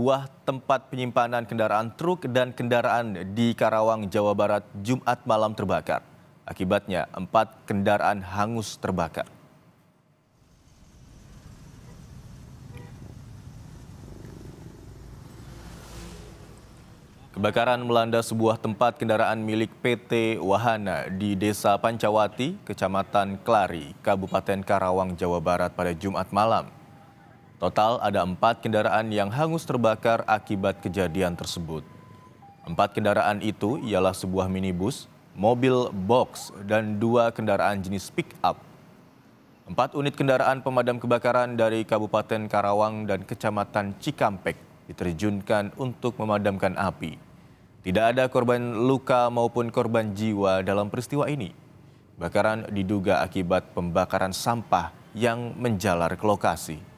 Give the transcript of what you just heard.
Buah tempat penyimpanan kendaraan truk dan kendaraan di Karawang, Jawa Barat, Jumat malam terbakar. Akibatnya, empat kendaraan hangus terbakar. Kebakaran melanda sebuah tempat kendaraan milik PT Wahana di Desa Pancawati, Kecamatan Klari, Kabupaten Karawang, Jawa Barat pada Jumat malam. Total ada empat kendaraan yang hangus terbakar akibat kejadian tersebut. Empat kendaraan itu ialah sebuah minibus, mobil box, dan dua kendaraan jenis pick up. Empat unit kendaraan pemadam kebakaran dari Kabupaten Karawang dan Kecamatan Cikampek diterjunkan untuk memadamkan api. Tidak ada korban luka maupun korban jiwa dalam peristiwa ini. Bakaran diduga akibat pembakaran sampah yang menjalar ke lokasi.